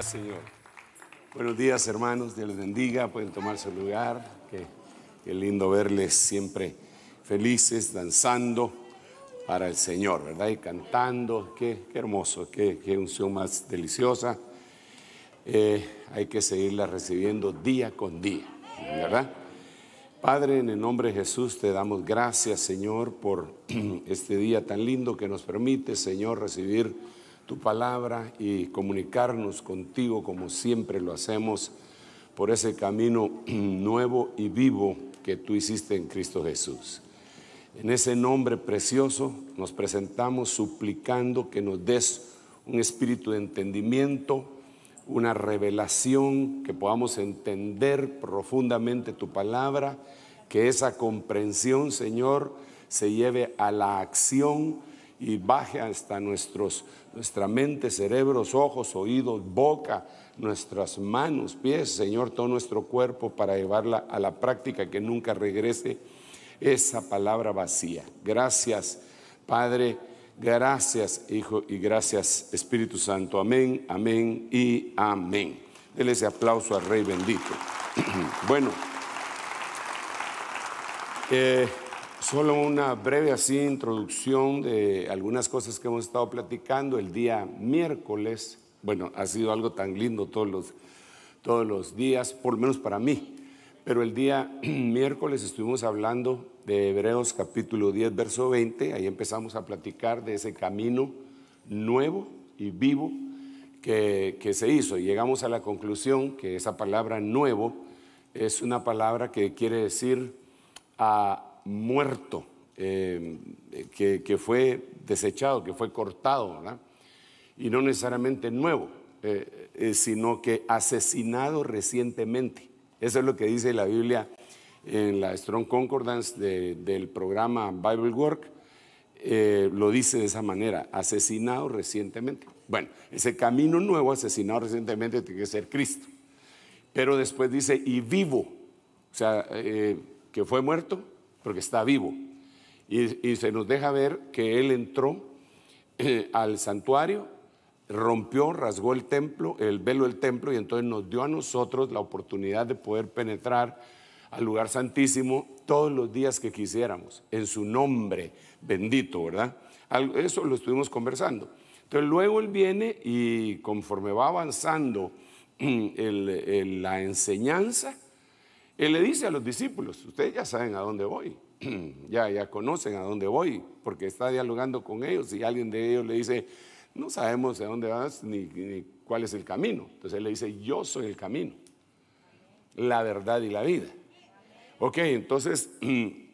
Señor. Buenos días, hermanos. Dios les bendiga. Pueden tomar su lugar. Qué, lindo verles siempre felices, danzando para el Señor, ¿verdad? Y cantando. Qué, hermoso, qué, qué, unción más deliciosa. Eh, hay que seguirla recibiendo día con día, ¿verdad? Padre, en el nombre de Jesús te damos gracias, Señor, por este día tan lindo que nos permite, Señor, recibir tu palabra y comunicarnos contigo como siempre lo hacemos por ese camino nuevo y vivo que tú hiciste en Cristo Jesús. En ese nombre precioso nos presentamos suplicando que nos des un espíritu de entendimiento, una revelación, que podamos entender profundamente tu palabra, que esa comprensión, Señor, se lleve a la acción y baje hasta nuestros, nuestra mente, cerebros, ojos, oídos, boca, nuestras manos, pies, Señor, todo nuestro cuerpo para llevarla a la práctica, que nunca regrese esa palabra vacía. Gracias, Padre, gracias, Hijo, y gracias, Espíritu Santo. Amén, amén y amén. Dele ese aplauso al Rey bendito. bueno. Eh, Solo una breve así introducción de algunas cosas que hemos estado platicando el día miércoles. Bueno, ha sido algo tan lindo todos los, todos los días, por lo menos para mí. Pero el día miércoles estuvimos hablando de Hebreos capítulo 10, verso 20. Ahí empezamos a platicar de ese camino nuevo y vivo que, que se hizo. Y llegamos a la conclusión que esa palabra nuevo es una palabra que quiere decir a muerto, eh, eh, que, fue desechado, que fue cortado, ¿verdad? Y no necesariamente nuevo, eh, sino que asesinado recientemente. Eso es lo que dice la Biblia en la Strong Concordance del programa Bible Work. lo dice de esa manera, asesinado recientemente. Bueno, ese camino nuevo, asesinado recientemente, tiene que ser Cristo. Pero después dice, y vivo, o sea, que fue muerto, porque está vivo. Y, se nos deja ver que él entró eh, al santuario, rompió, rasgó el templo, el velo del templo, y entonces nos dio a nosotros la oportunidad de poder penetrar al lugar santísimo todos los días que quisiéramos, en su nombre bendito, ¿verdad? Eso lo estuvimos conversando. Entonces luego él viene y conforme va avanzando la enseñanza, él le dice a los discípulos, ustedes ya saben a dónde voy, ya, ya conocen a dónde voy, porque está dialogando con ellos y alguien de ellos le dice, no sabemos a dónde vas ni, ni cuál es el camino. Entonces él le dice, yo soy el camino, la verdad y la vida. Ok, entonces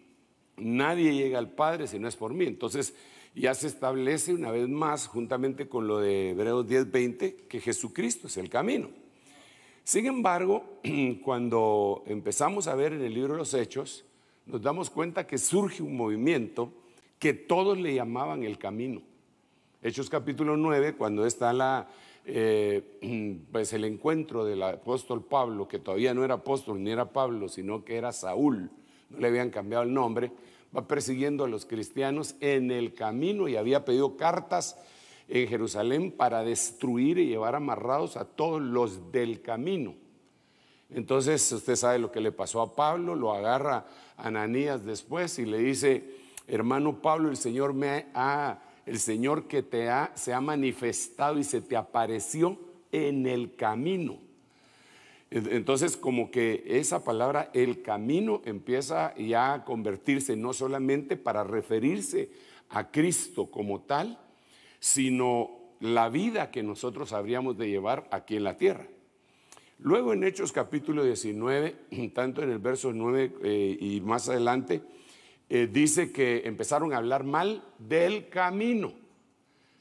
nadie llega al Padre si no es por mí. Entonces ya se establece una vez más, juntamente con lo de Hebreos 10:20, que Jesucristo es el camino. Sin embargo, cuando empezamos a ver en el libro de los Hechos, nos damos cuenta que surge un movimiento que todos le llamaban el camino. Hechos capítulo 9, cuando está la, eh, pues el encuentro del apóstol Pablo, que todavía no era apóstol ni era Pablo, sino que era Saúl, no le habían cambiado el nombre, va persiguiendo a los cristianos en el camino y había pedido cartas en Jerusalén para destruir y llevar amarrados a todos los del camino. Entonces usted sabe lo que le pasó a Pablo, lo agarra Ananías después y le dice, hermano Pablo, el Señor me ha, el Señor que te ha, se ha manifestado y se te apareció en el camino. Entonces, como que esa palabra, el camino, empieza ya a convertirse no solamente para referirse a Cristo como tal, sino la vida que nosotros habríamos de llevar aquí en la tierra. Luego en Hechos capítulo 19, tanto en el verso 9 eh, y más adelante, eh, dice que empezaron a hablar mal del camino.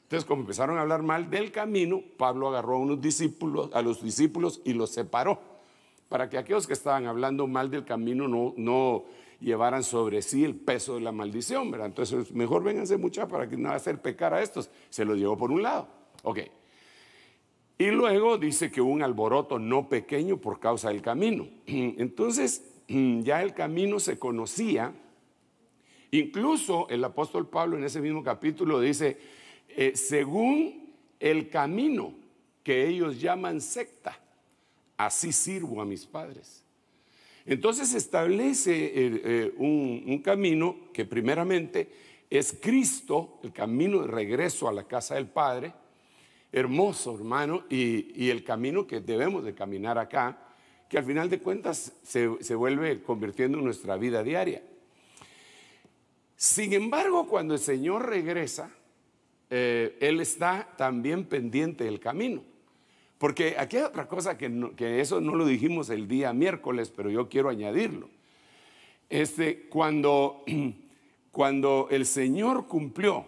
Entonces, como empezaron a hablar mal del camino, Pablo agarró a unos discípulos, a los discípulos y los separó, para que aquellos que estaban hablando mal del camino no llevaran sobre sí el peso de la maldición, ¿verdad? Entonces, mejor vénganse muchas para que no hacer pecar a estos. Se los llevó por un lado. Ok. Y luego dice que un alboroto no pequeño por causa del camino. Entonces, ya el camino se conocía. Incluso el apóstol Pablo en ese mismo capítulo dice, eh, según el camino que ellos llaman secta, así sirvo a mis padres. Entonces establece eh, eh, un, camino que primeramente es Cristo, el camino de regreso a la casa del Padre, hermoso hermano, y, el camino que debemos de caminar acá, que al final de cuentas se, vuelve convirtiendo en nuestra vida diaria. Sin embargo, cuando el Señor regresa, eh, Él está también pendiente del camino. Porque aquí hay otra cosa que, eso no lo dijimos el día miércoles, pero yo quiero añadirlo. Este, cuando, cuando el Señor cumplió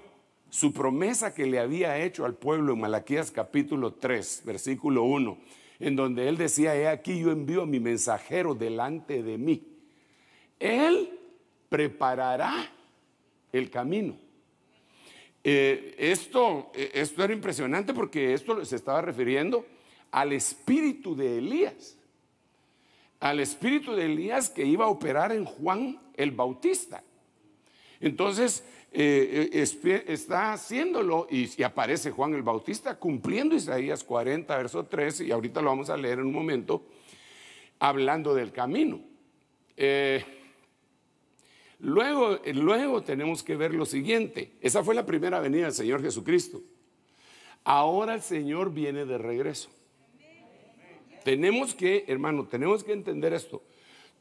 su promesa que le había hecho al pueblo en Malaquías capítulo 3, versículo 1, en donde él decía, he aquí yo envío a mi mensajero delante de mí. Él preparará el camino. Eh, esto, eh, esto era impresionante porque esto se estaba refiriendo al espíritu de Elías, al espíritu de Elías que iba a operar en Juan el Bautista. Entonces eh, eh, está haciéndolo y, aparece Juan el Bautista cumpliendo Isaías 40, verso 13, y ahorita lo vamos a leer en un momento, hablando del camino. Eh, luego, luego tenemos que ver lo siguiente, esa fue la primera venida del Señor Jesucristo. Ahora el Señor viene de regreso. Tenemos que, hermano, tenemos que entender esto.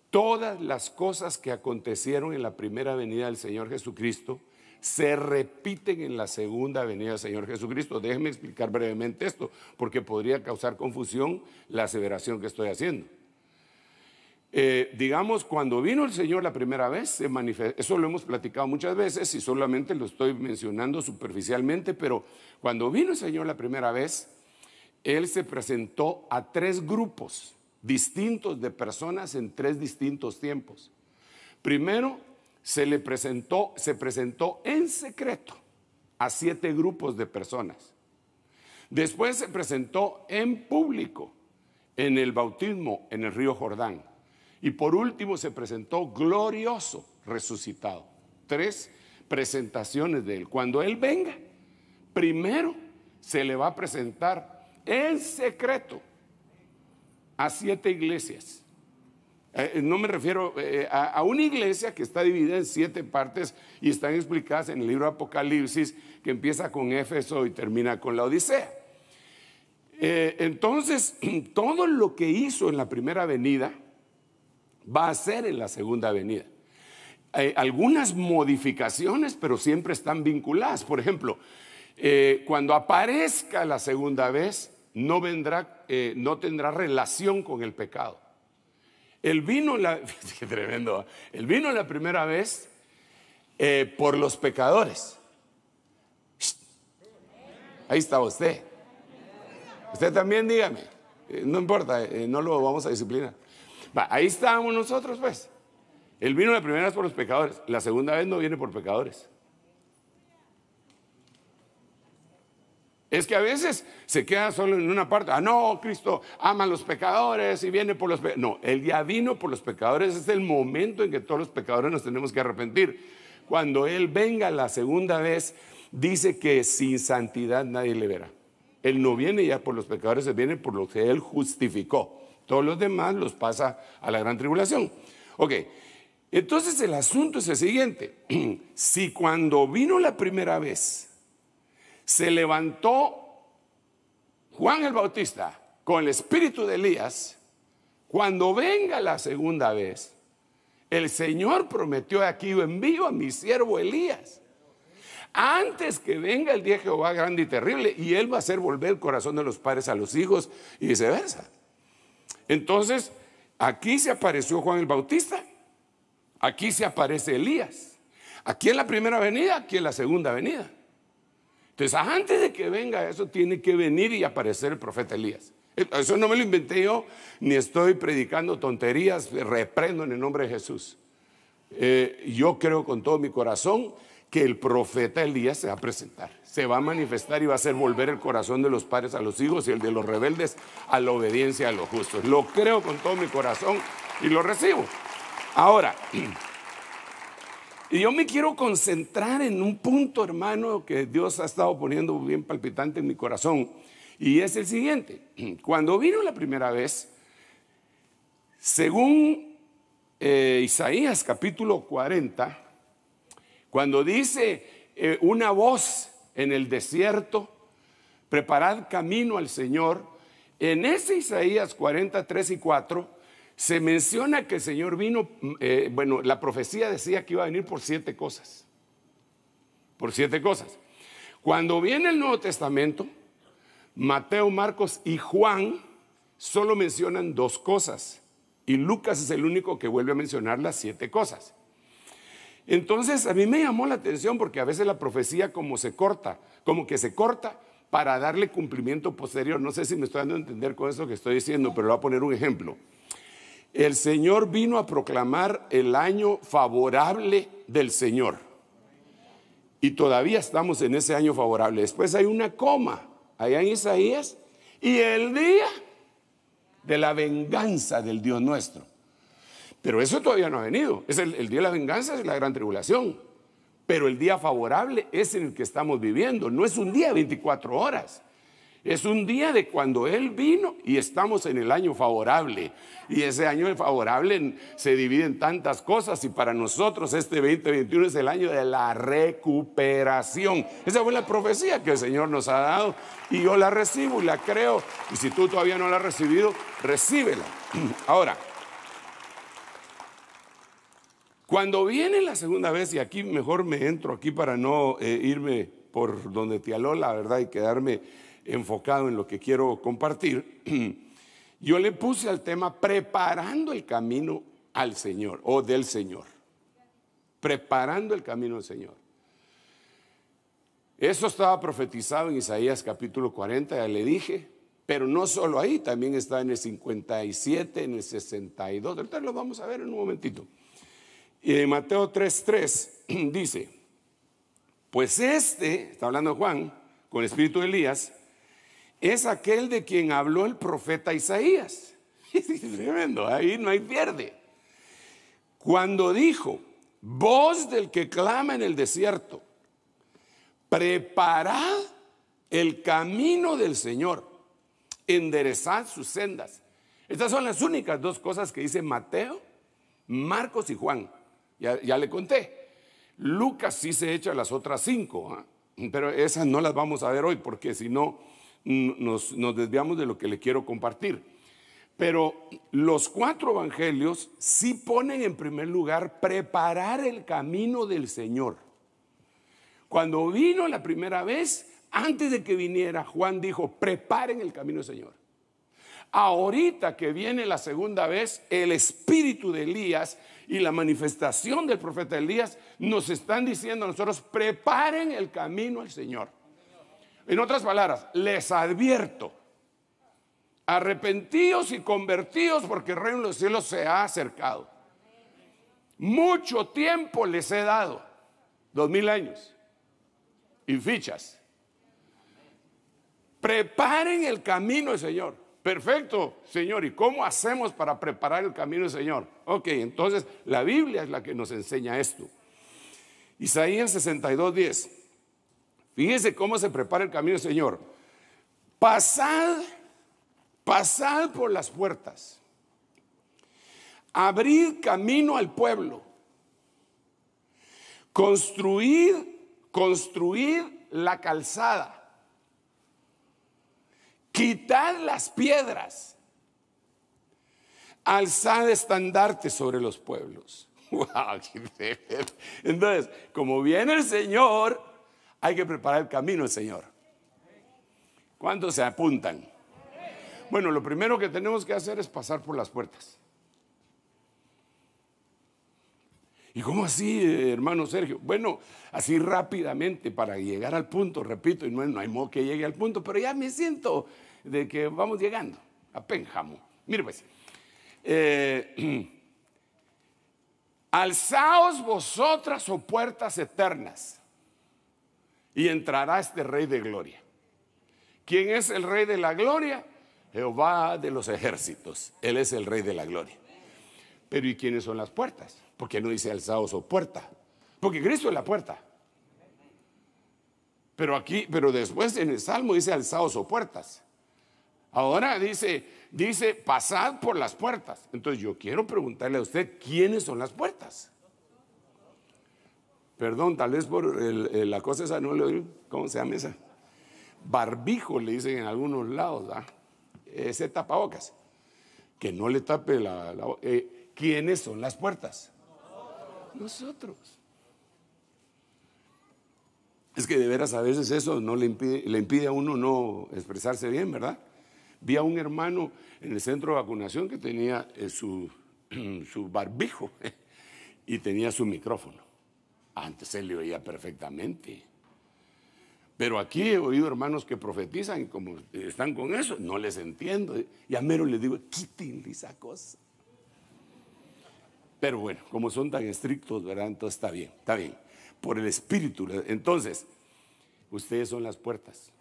Todas las cosas que acontecieron en la primera venida del Señor Jesucristo se repiten en la segunda venida del Señor Jesucristo. Déjenme explicar brevemente esto, porque podría causar confusión la aseveración que estoy haciendo. Eh, digamos, cuando vino el Señor la primera vez, eso lo hemos platicado muchas veces y solamente lo estoy mencionando superficialmente, pero cuando vino el Señor la primera vez, él se presentó a tres grupos distintos de personas en tres distintos tiempos. Primero, se le presentó, se presentó en secreto a siete grupos de personas. Después se presentó en público, en el bautismo en el río Jordán. Y por último se presentó glorioso, resucitado. Tres presentaciones de él. Cuando él venga, primero se le va a presentar en secreto a siete iglesias. Eh, eh, no me refiero eh, a, una iglesia que está dividida en siete partes y están explicadas en el libro Apocalipsis, que empieza con Éfeso y termina con la Odisea. entonces, todo lo que hizo en la primera venida va a ser en la segunda venida. algunas modificaciones, pero siempre están vinculadas. Por ejemplo, cuando aparezca la segunda vez, no, vendrá, eh, no tendrá relación con el pecado. El vino, la, tremendo, ¿eh? el vino la primera vez eh, por los pecadores. Ahí está usted. Usted también dígame. no importa, no lo vamos a disciplinar. ahí estábamos nosotros, pues. El vino la primera vez por los pecadores, la segunda vez no viene por pecadores. Es que a veces se queda solo en una parte. Ah, no, Cristo ama a los pecadores y viene por los pecadores. No, Él ya vino por los pecadores. Es el momento en que todos los pecadores nos tenemos que arrepentir. Cuando Él venga la segunda vez, dice que sin santidad nadie le verá. Él no viene ya por los pecadores, Él viene por lo que Él justificó. Todos los demás los pasa a la gran tribulación. Ok, entonces el asunto es el siguiente. si cuando vino la primera vez, se levantó Juan el Bautista con el espíritu de Elías, cuando venga la segunda vez, el Señor prometió aquí, yo envío a mi siervo Elías. Antes que venga el día Jehová grande y terrible, y Él va a hacer volver el corazón de los padres a los hijos y viceversa. Entonces, aquí se apareció Juan el Bautista, aquí se aparece Elías, aquí en la primera venida, aquí en la segunda venida. Entonces, antes de que venga eso, tiene que venir y aparecer el profeta Elías. Eso no me lo inventé yo, ni estoy predicando tonterías, reprendo en el nombre de Jesús. Eh, yo creo con todo mi corazón que el profeta Elías se va a presentar, se va a manifestar y va a hacer volver el corazón de los padres a los hijos y el de los rebeldes a la obediencia a los justos. Lo creo con todo mi corazón y lo recibo. Ahora, Y yo me quiero concentrar en un punto, hermano, que Dios ha estado poniendo bien palpitante en mi corazón. Y es el siguiente. Cuando vino la primera vez, según eh, Isaías capítulo 40, cuando dice eh, una voz en el desierto, preparad camino al Señor, en ese Isaías 3 y 4, se menciona que el Señor vino, mm, eh, bueno, la profecía decía que iba a venir por siete cosas. Por siete cosas. Cuando viene el Nuevo Testamento, Mateo, Marcos y Juan solo mencionan dos cosas. Y Lucas es el único que vuelve a mencionar las siete cosas. Entonces a mí me llamó la atención porque a veces la profecía como se corta, como que se corta para darle cumplimiento posterior. No sé si me estoy dando a entender con eso que estoy diciendo, pero le voy a poner un ejemplo. El Señor vino a proclamar el año favorable del Señor. Y todavía estamos en ese año favorable. Después hay una coma allá en Isaías y el día de la venganza del Dios nuestro. Pero eso todavía no ha venido. Es el, día de la venganza es la gran tribulación. Pero el día favorable es en el que estamos viviendo. No es un día de 24 horas. Es un día de cuando Él vino y estamos en el año favorable. Y ese año favorable se dividen tantas cosas y para nosotros este 2021 es el año de la recuperación. Esa fue la profecía que el Señor nos ha dado y yo la recibo y la creo. Y si tú todavía no la has recibido, recíbela. Ahora, cuando viene la segunda vez, y aquí mejor me entro aquí para no eh, irme por donde te aló la verdad y quedarme enfocado en lo que quiero compartir, yo le puse al tema preparando el camino al Señor o del Señor. Preparando el camino al Señor. Eso estaba profetizado en Isaías capítulo 40, ya le dije, pero no solo ahí, también está en el 57, en el 62. Entonces lo vamos a ver en un momentito. Y en Mateo 3:3 dice, pues este, está hablando Juan, con el espíritu de Elías, es aquel de quien habló el profeta Isaías. Tremendo, ahí no hay pierde. Cuando dijo, voz del que clama en el desierto, preparad el camino del Señor, enderezad sus sendas. Estas son las únicas dos cosas que dice Mateo, Marcos y Juan. Ya, le conté. Lucas sí se echa las otras cinco, ¿ah? pero esas no las vamos a ver hoy porque si no nos, desviamos de lo que le quiero compartir. Pero los cuatro evangelios sí ponen en primer lugar preparar el camino del Señor. Cuando vino la primera vez, antes de que viniera, Juan dijo, preparen el camino del Señor. Ahorita que viene la segunda vez, el espíritu de Elías y la manifestación del profeta Elías nos están diciendo a nosotros, preparen el camino al Señor. En otras palabras, les advierto, arrepentíos y convertidos porque el reino de los cielos se ha acercado. Mucho tiempo les he dado, dos mil años, y fichas. Preparen el camino del Señor. Perfecto, Señor. ¿Y cómo hacemos para preparar el camino del Señor? Ok, entonces la Biblia es la que nos enseña esto. Isaías 62, 10. Fíjense cómo se prepara el camino, Señor. Pasad, pasad por las puertas. Abrid camino al pueblo. Construir, construir la calzada. Quitad las piedras. Alzad estandarte sobre los pueblos. Entonces, como viene el Señor, hay que preparar el camino Señor. ¿Cuántos se apuntan? Bueno, lo primero que tenemos que hacer es pasar por las puertas. ¿Y cómo así, hermano Sergio? Bueno, así rápidamente para llegar al punto, repito, y no, hay modo que llegue al punto, pero ya me siento de que vamos llegando a Pénjamo. Mire pues, eh, alzaos vosotras o oh puertas eternas y entrará este rey de gloria. ¿Quién es el rey de la gloria? Jehová de los ejércitos. Él es el rey de la gloria. Pero ¿y quiénes son las puertas? Porque no dice alzados o oh puerta. Porque Cristo es la puerta. Pero aquí, pero después en el Salmo dice alzados o oh puertas. Ahora dice, dice, pasad por las puertas. Entonces yo quiero preguntarle a usted, ¿quiénes son las puertas? Perdón, tal vez por la cosa esa, no le oí, ¿cómo se llama esa? Barbijo, le dicen en algunos lados, ¿ah? ese tapabocas, que no le tape la... la eh, ¿Quiénes son las puertas? Nosotros. Es que de veras a veces eso no le impide, a uno no expresarse bien, ¿verdad? Vi a un hermano en el centro de vacunación que tenía eh, su, su barbijo y tenía su micrófono. Antes él le oía perfectamente. Pero aquí he oído hermanos que profetizan como están con eso, no les entiendo. Y a mero les digo, quítenle esa cosa. Pero bueno, como son tan estrictos, ¿verdad? Entonces está bien, está bien. Por el espíritu. Entonces, ustedes son las puertas.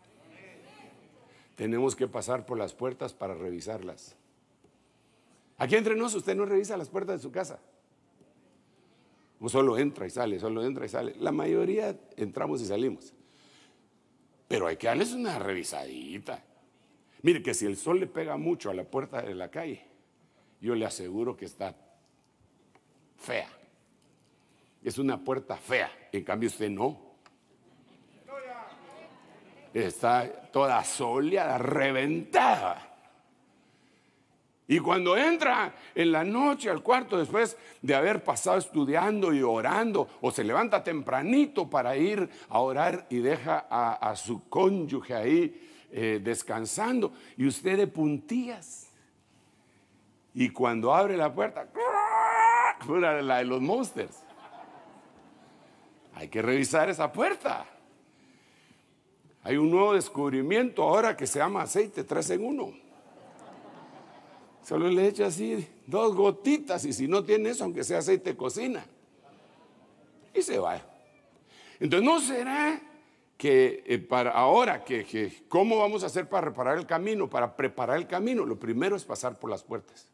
Tenemos que pasar por las puertas para revisarlas. Aquí entre nosotros, usted no revisa las puertas de su casa solo entra y sale, solo entra y sale. La mayoría entramos y salimos. Pero hay que darles una revisadita. Mire que si el sol le pega mucho a la puerta de la calle, yo le aseguro que está fea. Es una puerta fea. En cambio usted no. Está toda soleada, reventada. Y cuando entra en la noche al cuarto, después de haber pasado estudiando y orando, o se levanta tempranito para ir a orar y deja a, su cónyuge ahí eh, descansando, y usted de puntillas. Y cuando abre la puerta, la de los monsters. Hay que revisar esa puerta. Hay un nuevo descubrimiento ahora que se llama aceite tres en uno Solo le echa así dos gotitas y si no tiene eso, aunque sea aceite cocina. Y se va. Entonces, ¿no será que eh, para ahora, que, cómo vamos a hacer para reparar el camino, para preparar el camino? Lo primero es pasar por las puertas,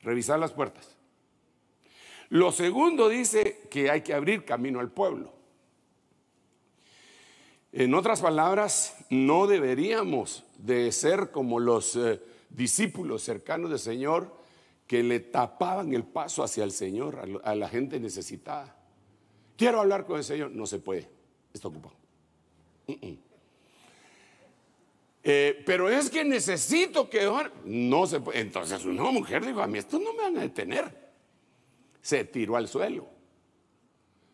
revisar las puertas. Lo segundo dice que hay que abrir camino al pueblo. En otras palabras, no deberíamos de ser como los... Eh, discípulos cercanos del Señor que le tapaban el paso hacia el Señor, a la gente necesitada. Quiero hablar con el Señor, no se puede, está ocupado. Eh, pero es que necesito que No se puede. Entonces una mujer dijo, a mí esto no me van a detener. Se tiró al suelo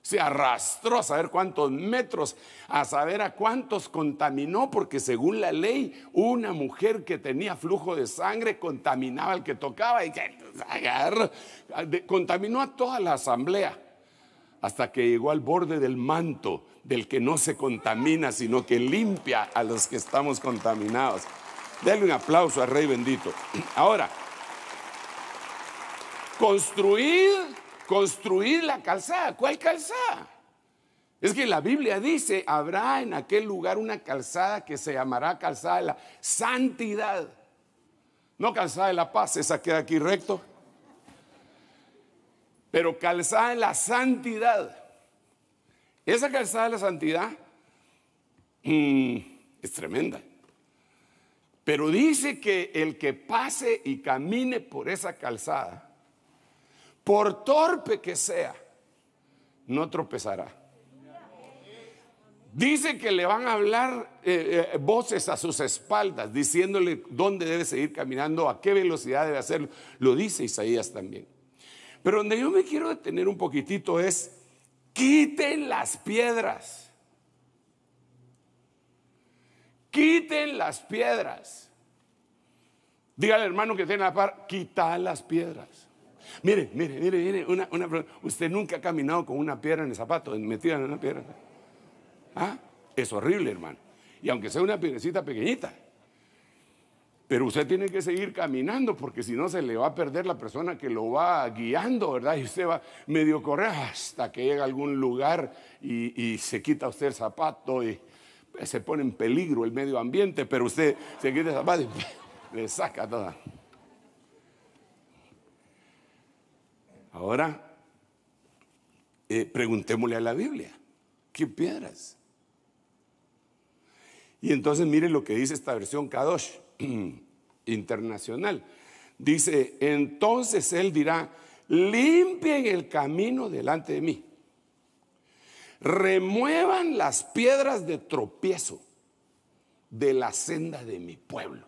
se arrastró a saber cuántos metros, a saber a cuántos contaminó, porque según la ley, una mujer que tenía flujo de sangre contaminaba al que tocaba y pues, contaminó a toda la asamblea, hasta que llegó al borde del manto del que no se contamina, sino que limpia a los que estamos contaminados. Dale un aplauso al Rey bendito. Ahora, construir... Construir la calzada. ¿Cuál calzada? Es que la Biblia dice, habrá en aquel lugar una calzada que se llamará calzada de la santidad. No calzada de la paz, esa queda aquí recto. Pero calzada de la santidad. Esa calzada de la santidad mm, es tremenda. Pero dice que el que pase y camine por esa calzada por torpe que sea, no tropezará. Dice que le van a hablar eh, eh, voces a sus espaldas, diciéndole dónde debe seguir caminando, a qué velocidad debe hacerlo. Lo dice Isaías también. Pero donde yo me quiero detener un poquitito es, quiten las piedras. Quiten las piedras. Diga al hermano que tiene la par, quita las piedras. Mire, mire, mire, mire, una, Usted nunca ha caminado con una piedra en el zapato, metida en una piedra. ¿Ah? Es horrible, hermano. Y aunque sea una piedrecita pequeñita. Pero usted tiene que seguir caminando porque si no se le va a perder la persona que lo va guiando, ¿verdad? Y usted va medio correr hasta que llega a algún lugar y, y se quita usted el zapato y pues, se pone en peligro el medio ambiente, pero usted se quita el zapato y le saca toda. Ahora, eh, preguntémosle a la Biblia, ¿qué piedras? Y entonces miren lo que dice esta versión Kadosh internacional. Dice, entonces él dirá, limpien el camino delante de mí. Remuevan las piedras de tropiezo de la senda de mi pueblo.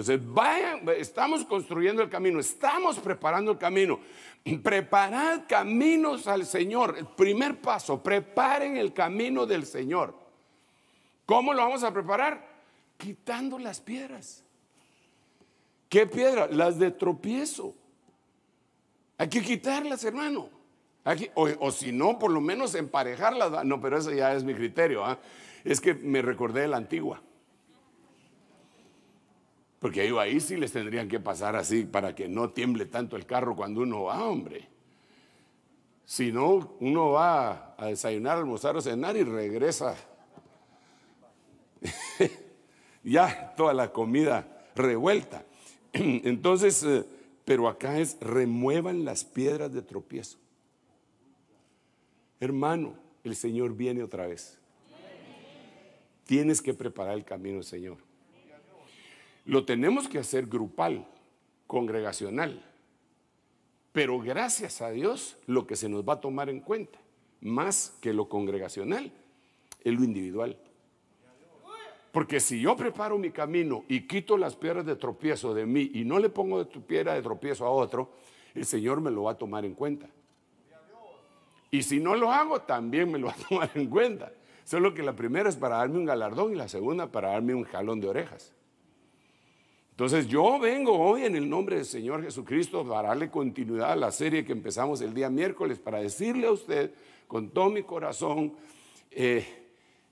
Entonces, vayan, estamos construyendo el camino, estamos preparando el camino. Preparad caminos al Señor. El primer paso, preparen el camino del Señor. ¿Cómo lo vamos a preparar? Quitando las piedras. ¿Qué piedra? Las de tropiezo. Hay que quitarlas, hermano. Aquí, o, si no, por lo menos emparejarlas. Ah, no, pero ese ya es mi criterio. ¿ah? Es que me recordé de la antigua. Porque ahí sí les tendrían que pasar así para que no tiemble tanto el carro cuando uno va, hombre. Si no, uno va a desayunar, almorzar o cenar y regresa. ya toda la comida revuelta. Entonces, eh, pero acá es remuevan las piedras de tropiezo. Hermano, el Señor viene otra vez. Tienes que preparar el camino, Señor. Lo tenemos que hacer grupal, congregacional. Pero gracias a Dios, lo que se nos va a tomar en cuenta, más que lo congregacional, es lo individual. Porque si yo preparo mi camino y quito las piedras de tropiezo de mí y no le pongo de tu piedra de tropiezo a otro, el Señor me lo va a tomar en cuenta. Y si no lo hago, también me lo va a tomar en cuenta. Solo que la primera es para darme un galardón y la segunda para darme un jalón de orejas. Entonces yo vengo hoy en el nombre del Señor Jesucristo para darle continuidad a la serie que empezamos el día miércoles para decirle a usted con todo mi corazón eh,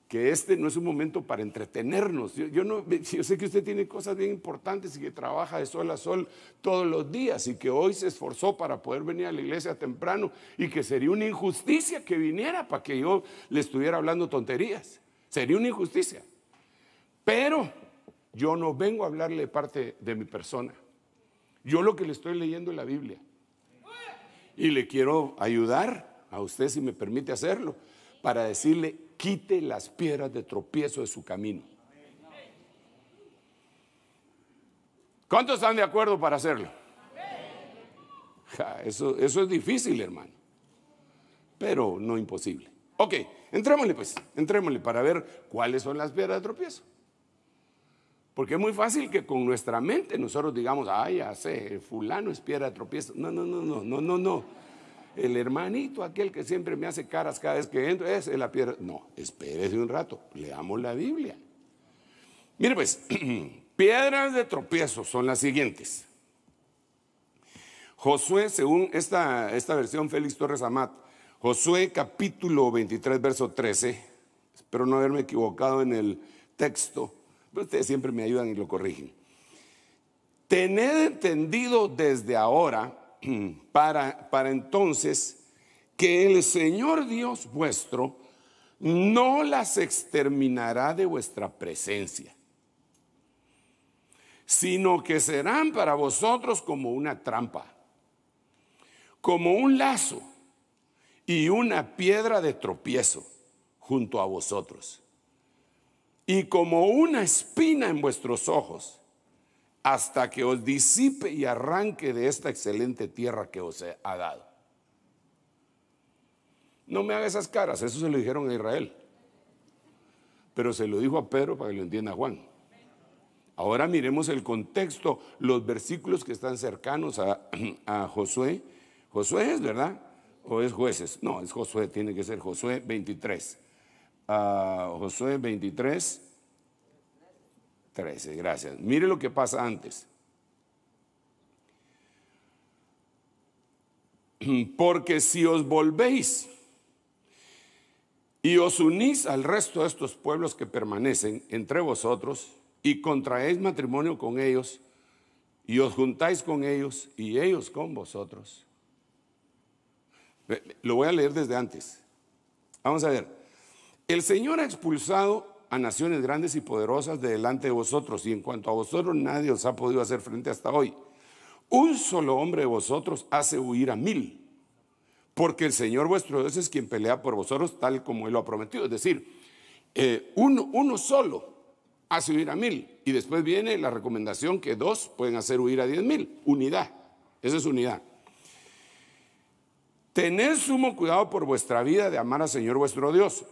que este no es un momento para entretenernos. Yo, yo sé que usted tiene cosas bien importantes y que trabaja de sol a sol todos los días y que hoy se esforzó para poder venir a la iglesia temprano y que sería una injusticia que viniera para que yo le estuviera hablando tonterías. Sería una injusticia. Pero yo no vengo a hablarle de parte de mi persona. Yo lo que le estoy leyendo es la Biblia. Y le quiero ayudar a usted, si me permite hacerlo, para decirle, quite las piedras de tropiezo de su camino. ¿Cuántos están de acuerdo para hacerlo? eso, eso es difícil, hermano. Pero no imposible. Ok, entrémosle pues, entrémosle para ver cuáles son las piedras de tropiezo. Porque es muy fácil que con nuestra mente nosotros digamos, ay, ya sé, fulano es piedra de tropiezo. No, no, no, no, no, no, no. El hermanito aquel que siempre me hace caras cada vez que entro es la piedra. No, espérese un rato, leamos la Biblia. Mire pues, piedras de tropiezo son las siguientes. Josué, según esta, esta versión Félix Torres Amat, Josué capítulo 23, verso 13, espero no haberme equivocado en el texto ustedes siempre me ayudan y lo corrigen. Tened entendido desde ahora, para, para entonces, que el Señor Dios vuestro no las exterminará de vuestra presencia, sino que serán para vosotros como una trampa, como un lazo y una piedra de tropiezo junto a vosotros y como una espina en vuestros ojos, hasta que os disipe y arranque de esta excelente tierra que os ha dado. No me haga esas caras, eso se lo dijeron a Israel. Pero se lo dijo a Pedro para que lo entienda Juan. Ahora miremos el contexto, los versículos que están cercanos a, Josué. Josué es, ¿verdad? ¿O es jueces? No, es Josué, tiene que ser Josué 23 a Josué 23, 13, gracias. Mire lo que pasa antes. Porque si os volvéis y os unís al resto de estos pueblos que permanecen entre vosotros y contraéis matrimonio con ellos y os juntáis con ellos y ellos con vosotros. Lo voy a leer desde antes. Vamos a ver. El Señor ha expulsado a naciones grandes y poderosas de delante de vosotros, y en cuanto a vosotros nadie os ha podido hacer frente hasta hoy. Un solo hombre de vosotros hace huir a mil, porque el Señor vuestro Dios es quien pelea por vosotros tal como Él lo ha prometido. Es decir, eh, uno, uno solo hace huir a mil, y después viene la recomendación que dos pueden hacer huir a diez mil, unidad, esa es unidad. Tened sumo cuidado por vuestra vida de amar al Señor vuestro Dios,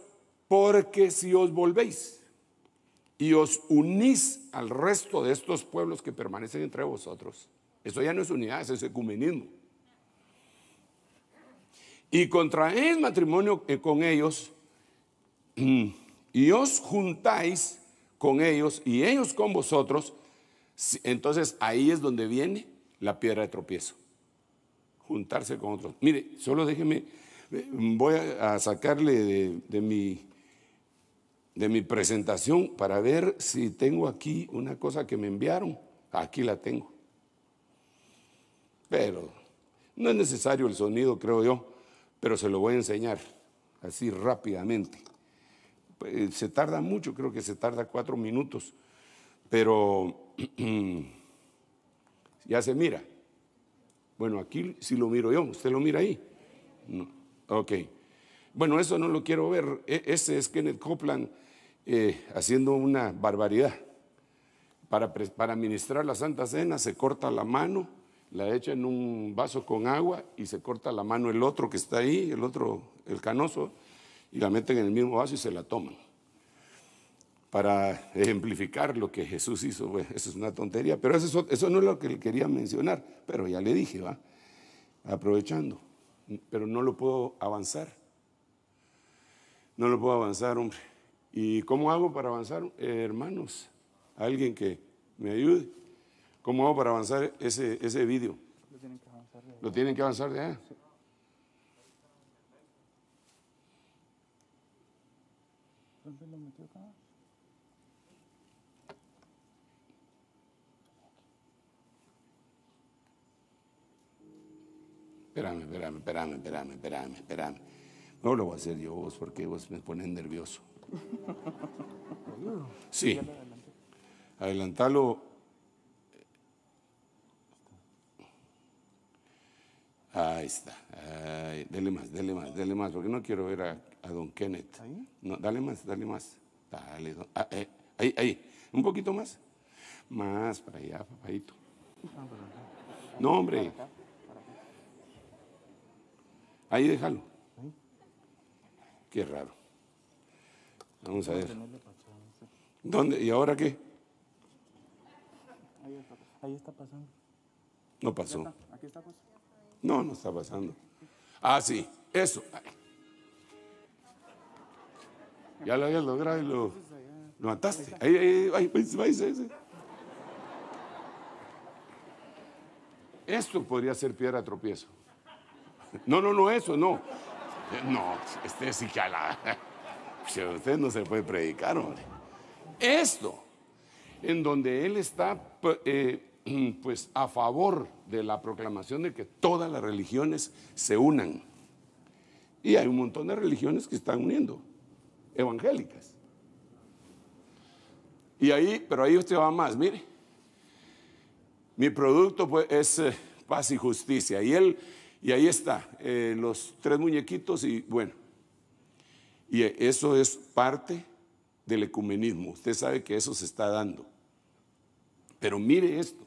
porque si os volvéis y os unís al resto de estos pueblos que permanecen entre vosotros, eso ya no es unidad, eso es ecumenismo. Y contraéis matrimonio eh, con ellos y os juntáis con ellos y ellos con vosotros, entonces ahí es donde viene la piedra de tropiezo. Juntarse con otros. Mire, solo déjeme, eh, voy a sacarle de, de mi de mi presentación para ver si tengo aquí una cosa que me enviaron. Aquí la tengo. Pero no es necesario el sonido, creo yo, pero se lo voy a enseñar así rápidamente. Eh, se tarda mucho, creo que se tarda cuatro minutos, pero ya se mira. Bueno, aquí sí lo miro yo, usted lo mira ahí. No. Ok. Bueno, eso no lo quiero ver. E-, ese es Kenneth Copeland eh, haciendo una barbaridad. Para, para administrar la Santa Cena se corta la mano, la echa en un vaso con agua y se corta la mano el otro que está ahí, el otro, el canoso, y la meten en el mismo vaso y se la toman. Para ejemplificar lo que Jesús hizo, eso es una tontería, pero eso, eso no es lo que le quería mencionar, pero ya le dije, va, aprovechando, pero no lo puedo avanzar. No lo puedo avanzar, hombre. ¿Y cómo hago para avanzar, hermanos? Alguien que me ayude. ¿Cómo hago para avanzar ese, ese vídeo? Lo tienen que avanzar de allá. Lo tienen que avanzar Espérame, espérame, espérame, espérame, espérame, espérame. No lo voy a hacer yo vos porque vos me pones nervioso. Sí. Adelantalo. Ahí está. dele más, dele más, dele más, porque no quiero ver a, don Kenneth. dale más, dale más. Dale, ah, eh, ahí, ahí. Un poquito más. Más para allá, papadito. No, hombre. Ahí déjalo. Qué raro. Vamos a ver. ¿Dónde? ¿Y ahora qué? Ahí está, pasando. No pasó. aquí está pasando. No, no está pasando. Ah, sí, eso. Ya lo había logrado y lo, mataste. Ahí, ahí, ahí, ahí, Esto podría ser piedra tropiezo. No, no, no, eso, no. No, este es que si usted no se puede predicar, hombre. Esto, en donde él está, eh, pues, a favor de la proclamación de que todas las religiones se unan. Y hay un montón de religiones que están uniendo, evangélicas. Y ahí, pero ahí usted va más, mire. Mi producto pues, es eh, paz y justicia. Y él, y ahí está, eh, los tres muñequitos y bueno y eso es parte del ecumenismo. Usted sabe que eso se está dando. Pero mire esto.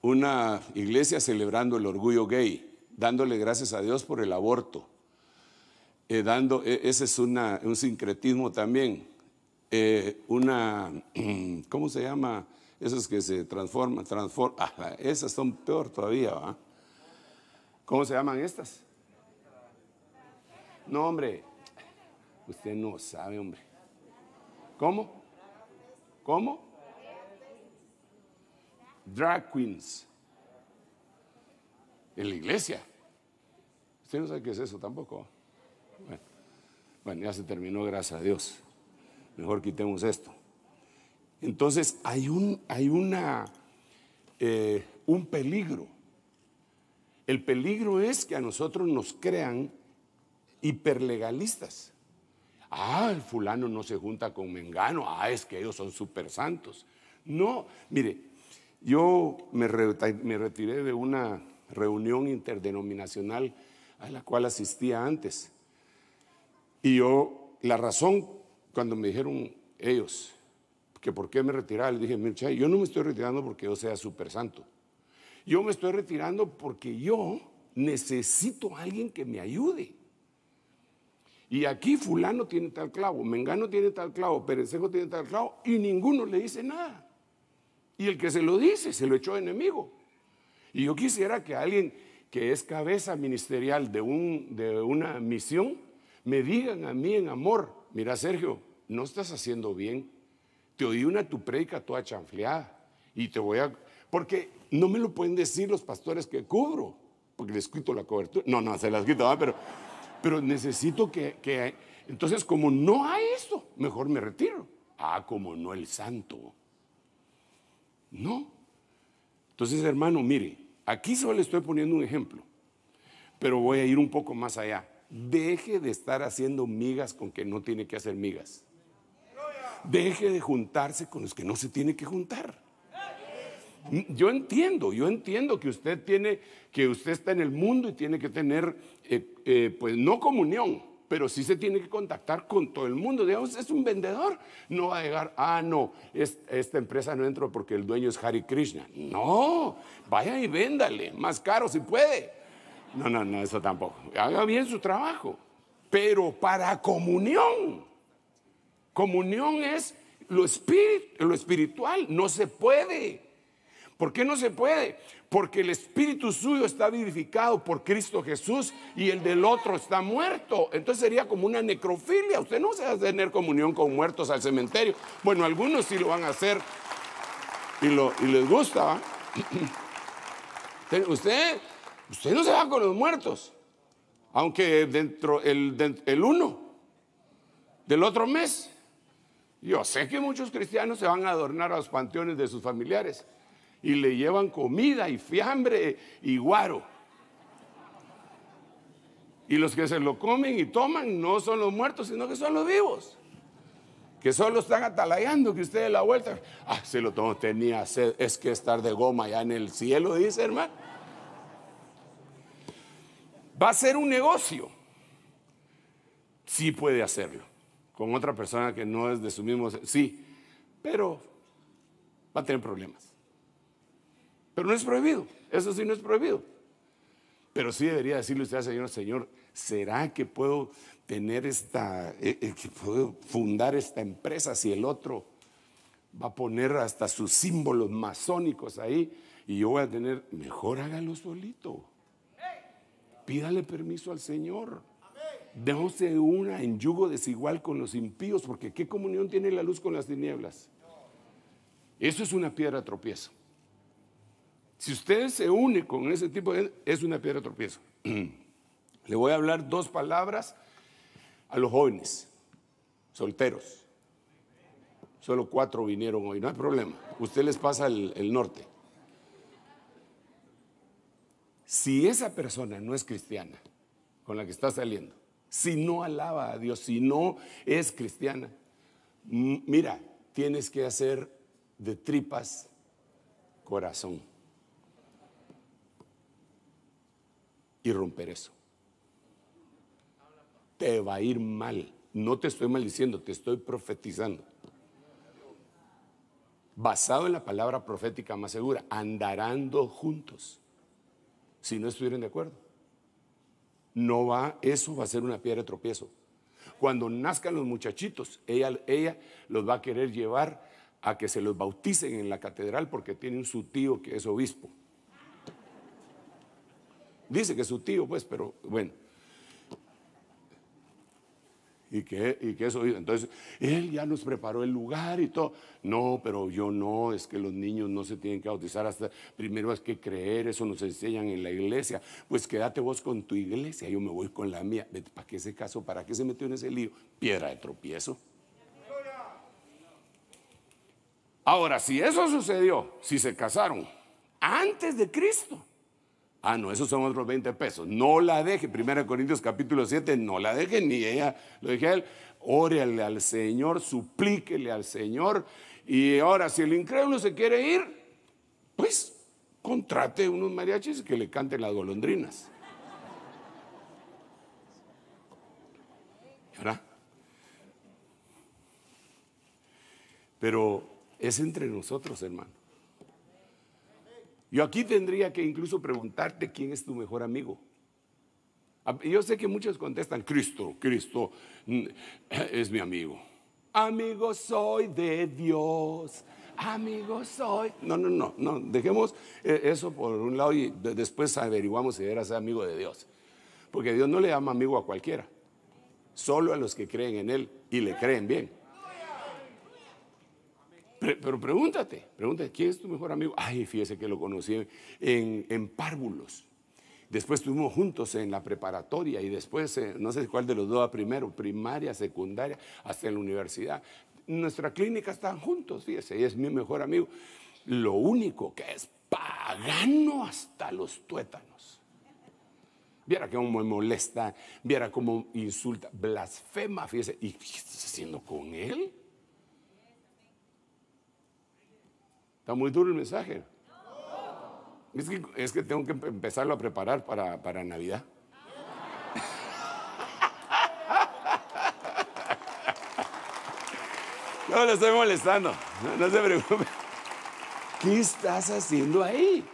Una iglesia celebrando el orgullo gay, dándole gracias a Dios por el aborto. Eh, dando, e, ese es un sincretismo también. Eh, una, ¿cómo se llama? Esos que se transforman, transforma ah, esas son peor todavía, ¿Cómo se llaman estas? No, hombre, usted no sabe, hombre. ¿Cómo? ¿Cómo? Drag queens. En la iglesia. Usted no sabe qué es eso tampoco. Bueno, ya se terminó, gracias a Dios. Mejor quitemos esto. Entonces hay un, hay una, eh, un peligro. El peligro es que a nosotros nos crean hiperlegalistas. Ah, el fulano no se junta con Mengano, ah, es que ellos son super santos. No, mire, yo me, retiré de una reunión interdenominacional a la cual asistía antes. Y yo, la razón, cuando me dijeron ellos, que por qué me retiraba, le dije, mira, yo no me estoy retirando porque yo sea super santo. Yo me estoy retirando porque yo necesito a alguien que me ayude. Y aquí fulano tiene tal clavo, Mengano tiene tal clavo, Perecejo tiene tal clavo, y ninguno le dice nada. Y el que se lo dice, se lo echó enemigo. Y yo quisiera que alguien que es cabeza ministerial de, un, de una misión, me digan a mí en amor, mira Sergio, no estás haciendo bien. Te oí una tu predica toda chanfleada y te voy a... Porque no me lo pueden decir los pastores que cubro, porque les quito la cobertura. No, no, se las quito, pero pero necesito que, Entonces, como no hay esto, mejor me retiro. Ah, como no el santo. No. Entonces, hermano, mire, aquí solo le estoy poniendo un ejemplo, pero voy a ir un poco más allá. Deje de estar haciendo migas con que no tiene que hacer migas. Deje de juntarse con los que no se tiene que juntar. Yo entiendo, yo entiendo que usted tiene, que usted está en el mundo y tiene que tener eh, pues no comunión, pero sí se tiene que contactar con todo el mundo. Digamos, es un vendedor, no va a llegar, ah, no, esta empresa no entro porque el dueño es Hari Krishna. No, vaya y véndale, más caro si puede. No, no, no, eso tampoco. Haga bien su trabajo. Pero para comunión, comunión es lo, lo espiritual, no se puede. ¿Por qué no se puede? Porque el espíritu suyo está vivificado por Cristo Jesús y el del otro está muerto. Entonces sería como una necrofilia. Usted no se va a tener comunión con muertos al cementerio. Bueno, algunos sí lo van a hacer y, les gusta. Usted, usted no se va con los muertos, aunque dentro del el uno del otro mes. Yo sé que muchos cristianos se van a adornar a los panteones de sus familiares y le llevan comida y fiambre y guaro. Y los que se lo comen y toman no son los muertos, sino que son los vivos. Que solo están atalayando que ustedes la vuelta. Ah, se lo tomó, tenía sed. Es que estar de goma ya en el cielo, dice hermano. Va a ser un negocio. Sí puede hacerlo. Con otra persona que no es de su mismo. Sí, pero va a tener problemas. Pero no es prohibido, eso sí no es prohibido. Pero sí debería decirle usted al Señor, Señor, ¿será que puedo tener esta, eh, eh, que puedo fundar esta empresa si el otro va a poner hasta sus símbolos masónicos ahí y yo voy a tener, mejor hágalo solito. Pídale permiso al Señor. No se una en yugo desigual con los impíos, porque ¿qué comunión tiene la luz con las tinieblas? Eso es una piedra tropiezo. Si usted se une con ese tipo de es una piedra de tropiezo. Le voy a hablar dos palabras a los jóvenes, solteros. Solo cuatro vinieron hoy, no hay problema. Usted les pasa el norte. Si esa persona no es cristiana con la que está saliendo, si no alaba a Dios, si no es cristiana, mira, tienes que hacer de tripas corazón. y romper eso. Te va a ir mal. No te estoy maldiciendo, te estoy profetizando. Basado en la palabra profética más segura, andarán juntos si no estuvieran de acuerdo. No va, eso va a ser una piedra de tropiezo. Cuando nazcan los muchachitos, ella, ella los va a querer llevar a que se los bauticen en la catedral porque tienen su tío que es obispo. Dice que su tío, pues, pero bueno. Y que, eso Entonces, él ya nos preparó el lugar y todo. No, pero yo no, es que los niños no se tienen que bautizar hasta primero es que creer, eso nos enseñan en la iglesia. Pues quédate vos con tu iglesia, yo me voy con la mía. ¿Para qué se casó? ¿Para qué se metió en ese lío? Piedra de tropiezo. Ahora, si eso sucedió, si se casaron antes de Cristo, Ah, no, esos son otros 20 pesos. No la deje. Primera Corintios capítulo 7, no la deje, ni ella lo dije a él. Órele al Señor, suplíquele al Señor. Y ahora, si el incrédulo se quiere ir, pues contrate unos mariachis que le canten las golondrinas. ¿Verdad? Pero es entre nosotros, hermano. Yo aquí tendría que incluso preguntarte quién es tu mejor amigo. Yo sé que muchos contestan, Cristo, Cristo es mi amigo. Amigo soy de Dios, amigo soy. No, no, no, no, dejemos eh, eso por un lado y después averiguamos si eras amigo de Dios. Porque Dios no le llama amigo a cualquiera, solo a los que creen en Él y le creen bien pero pregúntate, pregúntate, ¿quién es tu mejor amigo? Ay, fíjese que lo conocí en, en párvulos. Después estuvimos juntos en la preparatoria y después, eh, no sé cuál de los dos primero, primaria, secundaria, hasta en la universidad. Nuestra clínica están juntos, fíjese, y es mi mejor amigo. Lo único que es pagano hasta los tuétanos. Viera cómo me molesta, viera cómo insulta, blasfema, fíjese, y ¿qué estás haciendo con él? Está muy duro el mensaje. Es que, tengo que empezarlo a preparar para, para Navidad. No lo estoy molestando, no, se preocupe. ¿Qué estás haciendo ahí?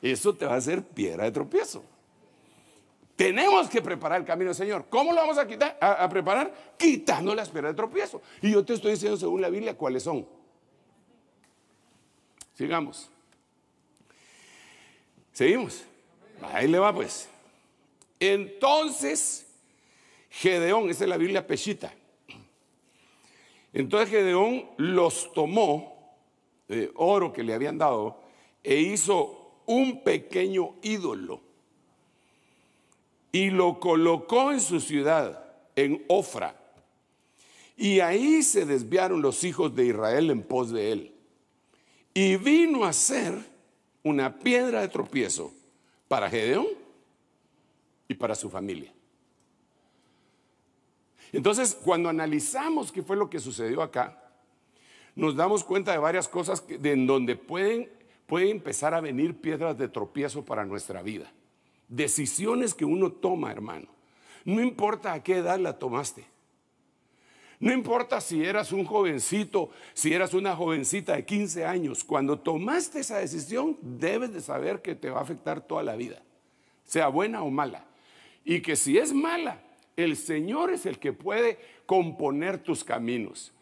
Eso te va a hacer piedra de tropiezo. Tenemos que preparar el camino Señor. ¿Cómo lo vamos a, quitar, a preparar? Quitando las piedras de tropiezo. Y yo te estoy diciendo según la Biblia cuáles son. Sigamos. Seguimos. Ahí le va pues. Entonces, Gedeón, esa es la Biblia Peshita. Entonces Gedeón los tomó, de oro que le habían dado, e hizo un pequeño ídolo. Y lo colocó en su ciudad, en Ofra. Y ahí se desviaron los hijos de Israel en pos de él y vino a ser una piedra de tropiezo para Gedeón y para su familia. Entonces, cuando analizamos qué fue lo que sucedió acá, nos damos cuenta de varias cosas de en donde pueden, pueden empezar a venir piedras de tropiezo para nuestra vida. Decisiones que uno toma, hermano. No importa a qué edad la tomaste. No importa si eras un jovencito, si eras una jovencita de 15 años, cuando tomaste esa decisión debes de saber que te va a afectar toda la vida, sea buena o mala. Y que si es mala, el Señor es el que puede componer tus caminos.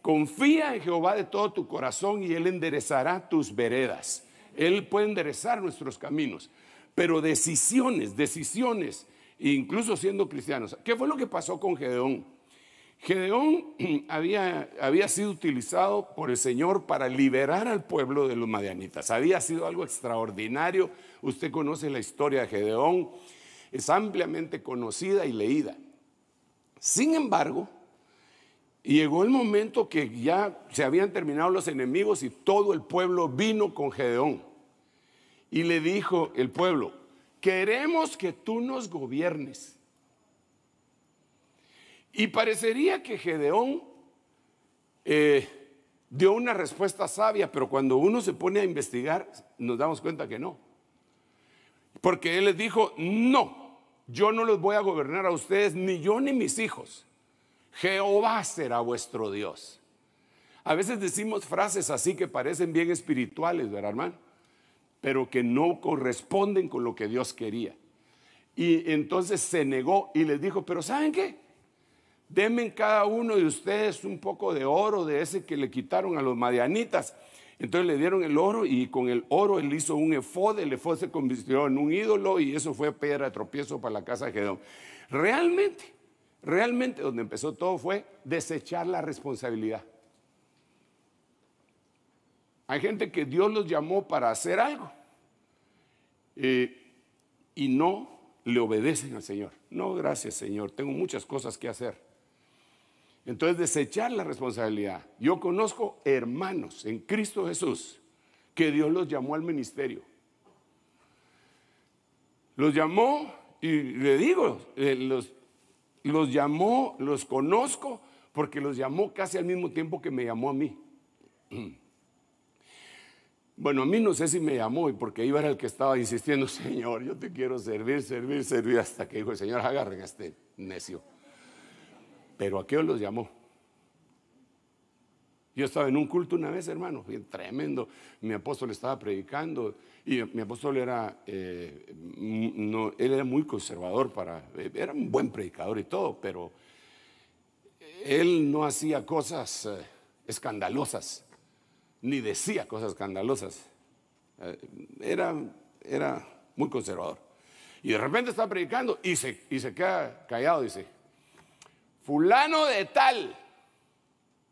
Confía en Jehová de todo tu corazón y Él enderezará tus veredas. Él puede enderezar nuestros caminos. Pero decisiones, decisiones, incluso siendo cristianos. ¿Qué fue lo que pasó con Gedeón? Gedeón había, había sido utilizado por el Señor para liberar al pueblo de los madianitas. Había sido algo extraordinario. Usted conoce la historia de Gedeón, es ampliamente conocida y leída. Sin embargo, llegó el momento que ya se habían terminado los enemigos y todo el pueblo vino con Gedeón. Y le dijo el pueblo, queremos que tú nos gobiernes. Y parecería que Gedeón eh, dio una respuesta sabia, pero cuando uno se pone a investigar, nos damos cuenta que no. Porque él les dijo, no, yo no los voy a gobernar a ustedes, ni yo ni mis hijos. Jehová será vuestro Dios. A veces decimos frases así que parecen bien espirituales, ¿verdad, hermano? Pero que no corresponden con lo que Dios quería. Y entonces se negó y les dijo, pero ¿saben qué? Demen cada uno de ustedes un poco de oro de ese que le quitaron a los madianitas. Entonces le dieron el oro y con el oro él hizo un efod, el efod se convirtió en un ídolo y eso fue piedra de tropiezo para la casa de Gedón. Realmente, realmente donde empezó todo fue desechar la responsabilidad. Hay gente que Dios los llamó para hacer algo eh, y no le obedecen al Señor. No, gracias Señor, tengo muchas cosas que hacer. Entonces, desechar la responsabilidad. Yo conozco hermanos en Cristo Jesús que Dios los llamó al ministerio. Los llamó, y le digo, eh, los, los llamó, los conozco, porque los llamó casi al mismo tiempo que me llamó a mí. Bueno, a mí no sé si me llamó, y porque iba era el que estaba insistiendo, Señor, yo te quiero servir, servir, servir, hasta que dijo el Señor, agarren a este necio. Pero aquello los llamó. Yo estaba en un culto una vez, hermano, bien tremendo. Mi apóstol estaba predicando y mi apóstol era, eh, él era muy conservador para, eh, era un buen predicador y todo, pero él no hacía cosas eh, escandalosas, ni decía cosas escandalosas. era, era muy conservador. Y de repente estaba predicando y se, y se queda callado, y dice, fulano de tal,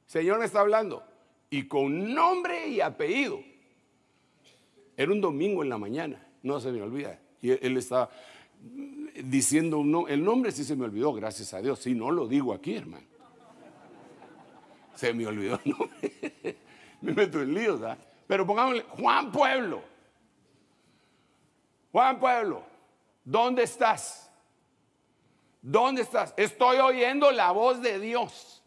Señor me está hablando, y con nombre y apellido. Era un domingo en la mañana, no se me olvida. Y él estaba diciendo un el nombre sí se me olvidó, gracias a Dios, si no lo digo aquí, hermano. Se me olvidó el nombre. me meto en líos, ¿verdad? Pero pongámosle, Juan Pueblo. Juan Pueblo, ¿dónde estás? ¿Dónde estás? Estoy oyendo la voz de Dios.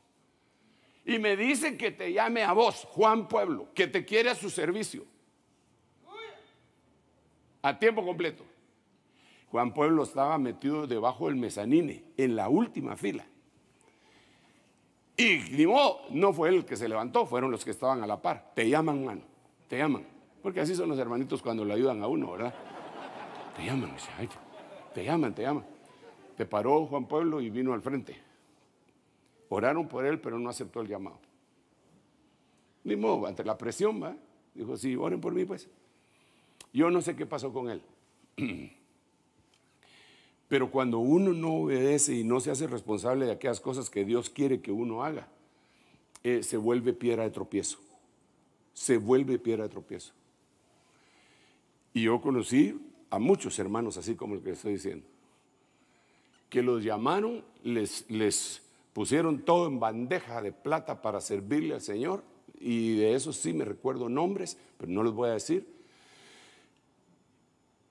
Y me dice que te llame a vos, Juan Pueblo, que te quiere a su servicio. A tiempo completo. Juan Pueblo estaba metido debajo del mezanine, en la última fila. Y modo no fue él el que se levantó, fueron los que estaban a la par. Te llaman, mano, te llaman. Porque así son los hermanitos cuando le ayudan a uno, ¿verdad? Te llaman, te llaman, te llaman. Se paró Juan Pablo y vino al frente. Oraron por él, pero no aceptó el llamado. Ni modo, ante la presión, Dijo, sí, oren por mí, pues. Yo no sé qué pasó con él. Pero cuando uno no obedece y no se hace responsable de aquellas cosas que Dios quiere que uno haga, eh, se vuelve piedra de tropiezo. Se vuelve piedra de tropiezo. Y yo conocí a muchos hermanos así como el que estoy diciendo que los llamaron, les, les pusieron todo en bandeja de plata para servirle al Señor, y de eso sí me recuerdo nombres, pero no los voy a decir,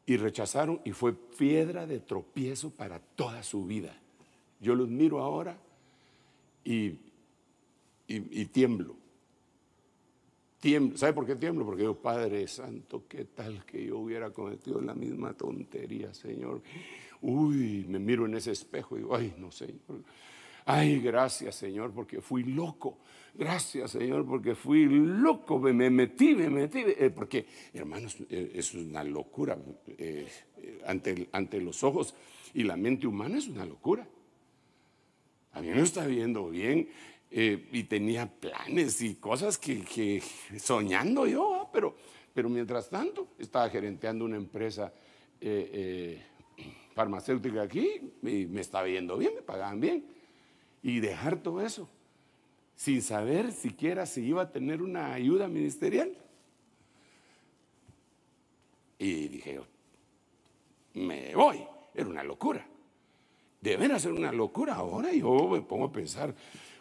y rechazaron y fue piedra de tropiezo para toda su vida. Yo los miro ahora y, tiemblo. tiemblo. ¿Sabe por qué tiemblo? Porque yo, Padre Santo, ¿qué tal que yo hubiera cometido la misma tontería, Señor? Uy, me miro en ese espejo y digo, ay, no, Señor. Ay, gracias, Señor, porque fui loco. Gracias, Señor, porque fui loco. Me, metí, me metí. Eh, porque, hermanos, eh, es una locura. Eh, ante, ante los ojos y la mente humana es una locura. A mí me está viendo bien y tenía planes y cosas que, soñando yo, ah, pero, pero mientras tanto estaba gerenteando una empresa farmacéutica aquí y me estaba yendo bien, me pagaban bien. Y dejar todo eso sin saber siquiera si iba a tener una ayuda ministerial. Y dije, me voy, era una locura. De hacer ser una locura. Ahora yo me pongo a pensar,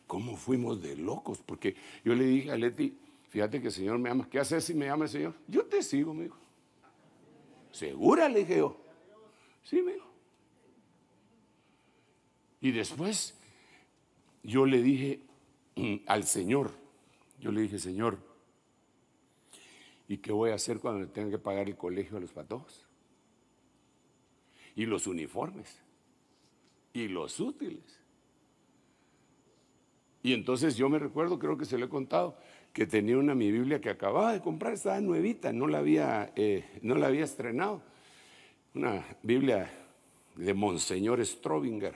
¿cómo fuimos de locos? Porque yo le dije a Leti, fíjate que el Señor me ama. ¿Qué haces si me llama el Señor? Yo te sigo, amigo, ¿Segura? Le dije yo. Sí, mira. Y después yo le dije mm, al Señor, yo le dije, Señor, ¿y qué voy a hacer cuando le tenga que pagar el colegio a los patojos? Y los uniformes, y los útiles. Y entonces yo me recuerdo, creo que se lo he contado, que tenía una mi Biblia que acababa de comprar, estaba nuevita, no la había, eh, no la había estrenado una Biblia de Monseñor Strobinger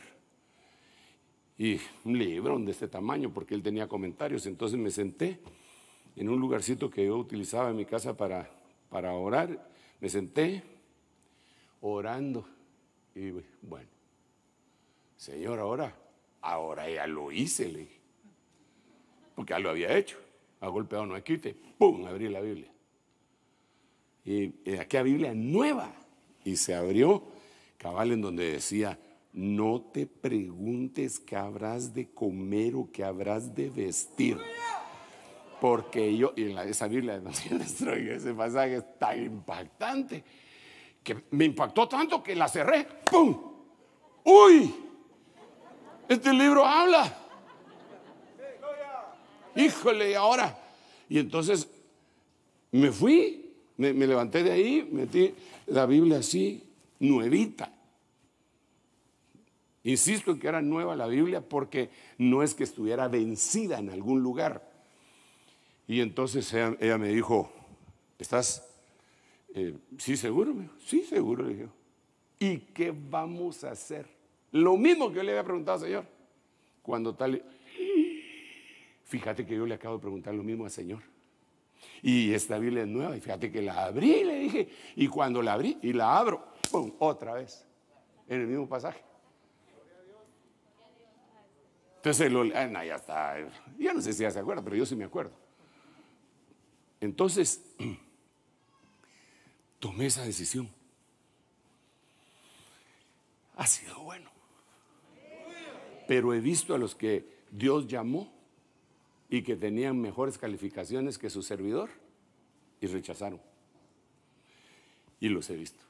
y un libro de este tamaño porque él tenía comentarios. Entonces me senté en un lugarcito que yo utilizaba en mi casa para, para orar. Me senté orando y bueno, Señor, ahora, ahora ya lo hice, leí porque ya lo había hecho. Ha golpeado no quite, ¡pum! abrí la Biblia. Y, y eh, aquella Biblia nueva y se abrió, cabal en donde decía, no te preguntes qué habrás de comer o qué habrás de vestir. Porque yo, y en la, esa Biblia de ese pasaje es tan impactante, que me impactó tanto que la cerré. ¡Pum! ¡Uy! Este libro habla. Híjole, ahora. Y entonces me fui me, levanté de ahí, metí la Biblia así, nuevita. Insisto en que era nueva la Biblia porque no es que estuviera vencida en algún lugar. Y entonces ella, me dijo, ¿estás? Eh, sí, seguro, sí, seguro, le ¿Y qué vamos a hacer? Lo mismo que yo le había preguntado, al Señor. Cuando tal... Fíjate que yo le acabo de preguntar lo mismo al Señor. Y esta Biblia es nueva. Y fíjate que la abrí, le dije. Y cuando la abrí y la abro, ¡pum! Otra vez. En el mismo pasaje. Entonces, ah, ya está. Ya no sé si ya se acuerda, pero yo sí me acuerdo. Entonces, tomé esa decisión. Ha sido bueno. Pero he visto a los que Dios llamó y que tenían mejores calificaciones que su servidor y rechazaron. Y los he visto.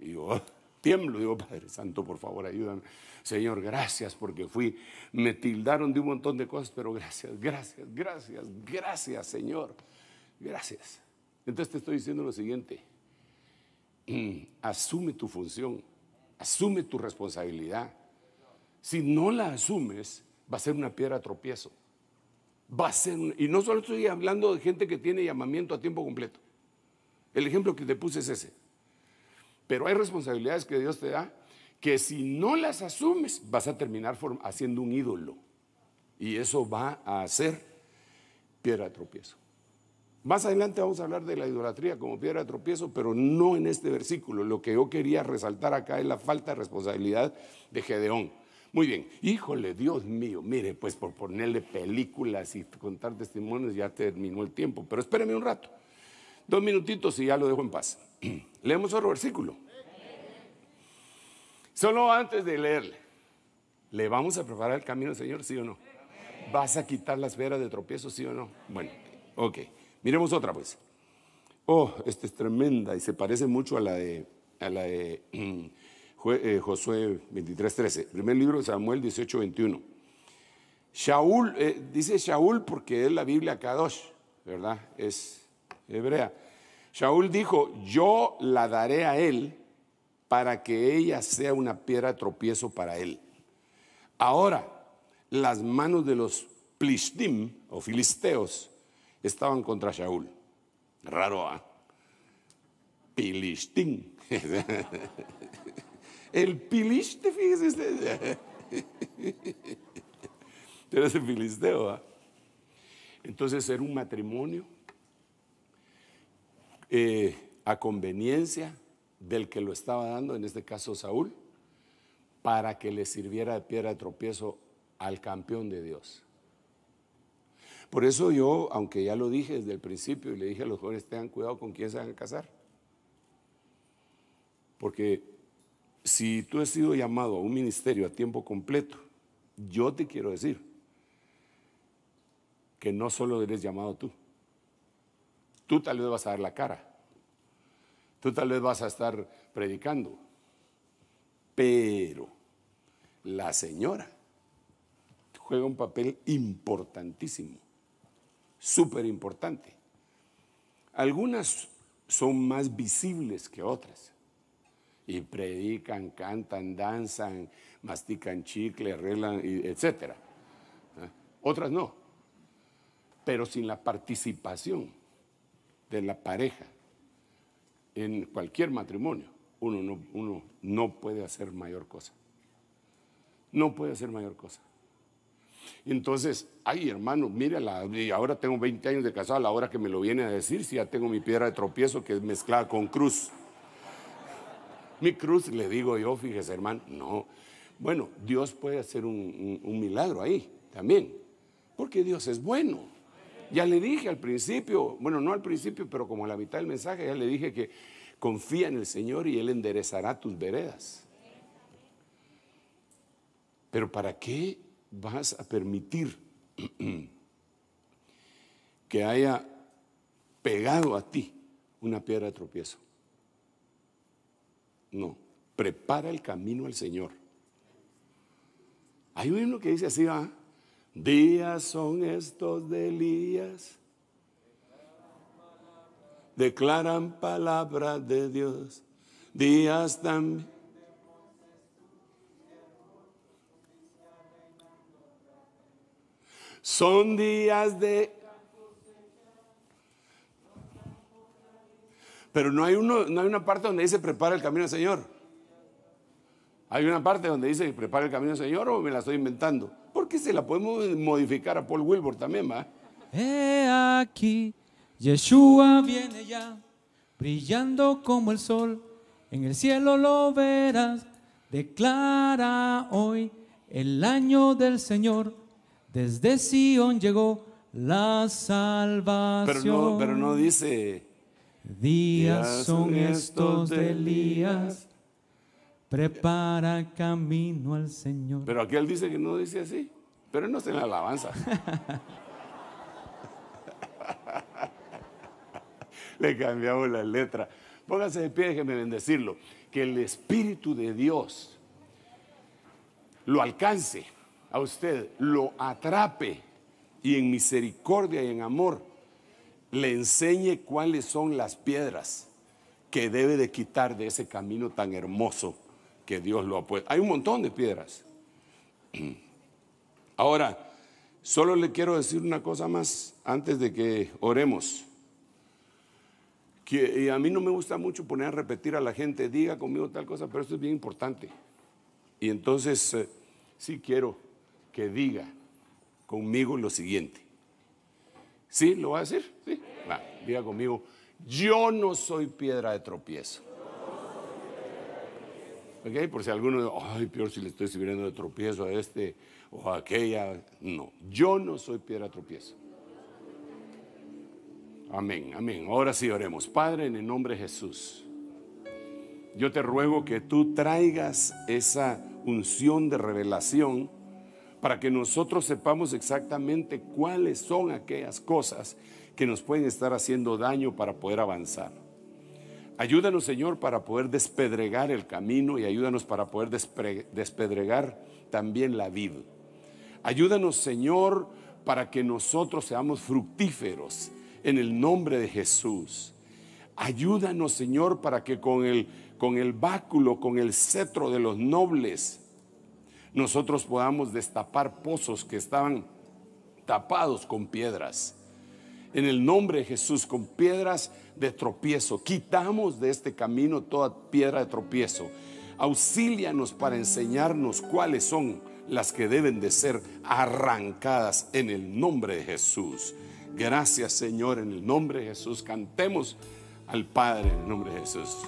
Y yo oh, ah, tiemblo, digo, Padre Santo, por favor, ayúdame. Señor, gracias porque fui. Me tildaron de un montón de cosas, pero gracias, gracias, gracias, gracias, Señor. Gracias. Entonces te estoy diciendo lo siguiente. Asume tu función, asume tu responsabilidad. Si no la asumes, va a ser una piedra tropiezo y no solo estoy hablando de gente que tiene llamamiento a tiempo completo. El ejemplo que te puse es ese. Pero hay responsabilidades que Dios te da que si no las asumes vas a terminar haciendo un ídolo. Y eso va a ser piedra de tropiezo. Más adelante vamos a hablar de la idolatría como piedra de tropiezo, pero no en este versículo. Lo que yo quería resaltar acá es la falta de responsabilidad de Gedeón. Muy bien, híjole, Dios mío, mire, pues por ponerle películas y contar testimonios ya terminó el tiempo, pero espéreme un rato, dos minutitos y ya lo dejo en paz. Leemos otro versículo. Solo antes de leerle, ¿le vamos a preparar el camino, al Señor, sí o no? ¿Vas a quitar las veras de tropiezo, sí o no? Bueno, ok, miremos otra pues. Oh, esta es tremenda y se parece mucho a la de, a la de Eh, Josué Josué 23.13, primer libro de Samuel 18.21. Shaul, eh, dice Shaul porque es la Biblia Kadosh, ¿verdad? Es hebrea. Shaul dijo, yo la daré a él para que ella sea una piedra de tropiezo para él. Ahora, las manos de los plishtim o filisteos estaban contra Shaul. Raro, ¿ah? El piliste, fíjese usted. Pero ese filisteo, Entonces era un matrimonio eh, a conveniencia del que lo estaba dando, en este caso Saúl, para que le sirviera de piedra de tropiezo al campeón de Dios. Por eso yo, aunque ya lo dije desde el principio y le dije a los jóvenes, tengan cuidado con quién se van a casar. Porque si tú has sido llamado a un ministerio a tiempo completo, yo te quiero decir que no solo eres llamado tú, tú tal vez vas a dar la cara, tú tal vez vas a estar predicando, pero la señora juega un papel importantísimo, súper importante. Algunas son más visibles que otras y predican, cantan, danzan, mastican chicle, arreglan, etc. ¿Ah? Otras no, pero sin la participación de la pareja en cualquier matrimonio, uno no, puede hacer mayor cosa. No puede hacer mayor cosa. Entonces, ay hermano, mira, ahora tengo 20 años de casado, a la hora que me lo viene a decir, si ya tengo mi piedra de tropiezo que es mezclada con cruz. Mi cruz, le digo yo, fíjese hermano, no. Bueno, Dios puede hacer un, milagro ahí también, porque Dios es bueno. Ya le dije al principio, bueno, no al principio, pero como la mitad del mensaje, ya le dije que confía en el Señor y Él enderezará tus veredas. Pero ¿para qué vas a permitir que haya pegado a ti una piedra de tropiezo? No, prepara el camino al Señor. Hay un himno que dice así, ¿ah? Días son estos de Elías. Declaran palabras de Dios. Días también. Son días de Pero no hay, uno, no hay una parte donde dice prepara el camino al Señor. Hay una parte donde dice prepara el camino al Señor o me la estoy inventando. Porque se la podemos modificar a Paul Wilbur también, ¿va? He aquí, Yeshua viene ya, brillando como el sol. En el cielo lo verás, declara hoy el año del Señor. Desde Sion llegó la salvación. Pero pero no dice Días son estos de Elías, prepara camino al Señor. Pero aquí él dice que no dice así, pero no se en la alabanza. Le cambiamos la letra. Póngase de pie, déjeme bendecirlo. Que el Espíritu de Dios lo alcance a usted, lo atrape y en misericordia y en amor le enseñe cuáles son las piedras que debe de quitar de ese camino tan hermoso que Dios lo ha puesto. Hay un montón de piedras. Ahora, solo le quiero decir una cosa más antes de que oremos. y a mí no me gusta mucho poner a repetir a la gente, diga conmigo tal cosa, pero esto es bien importante. Y entonces, eh, sí quiero que diga conmigo lo siguiente. ¿Sí? ¿Lo va a decir? Sí. Va, diga conmigo, yo no soy piedra de tropiezo. ¿Ok? Por si alguno, ay, peor si le estoy sirviendo de tropiezo a este o a aquella. No, yo no soy piedra de tropiezo. Amén, amén. Ahora sí oremos. Padre, en el nombre de Jesús, yo te ruego que tú traigas esa unción de revelación para que nosotros sepamos exactamente cuáles son aquellas cosas que nos pueden estar haciendo daño para poder avanzar. Ayúdanos, Señor, para poder despedregar el camino y ayúdanos para poder despedregar también la vida. Ayúdanos, Señor, para que nosotros seamos fructíferos en el nombre de Jesús. Ayúdanos, Señor, para que con el, con el báculo, con el cetro de los nobles, nosotros podamos destapar pozos que estaban tapados con piedras. En el nombre de Jesús, con piedras de tropiezo, quitamos de este camino toda piedra de tropiezo. Auxílianos para enseñarnos cuáles son las que deben de ser arrancadas en el nombre de Jesús. Gracias Señor, en el nombre de Jesús. Cantemos al Padre en el nombre de Jesús.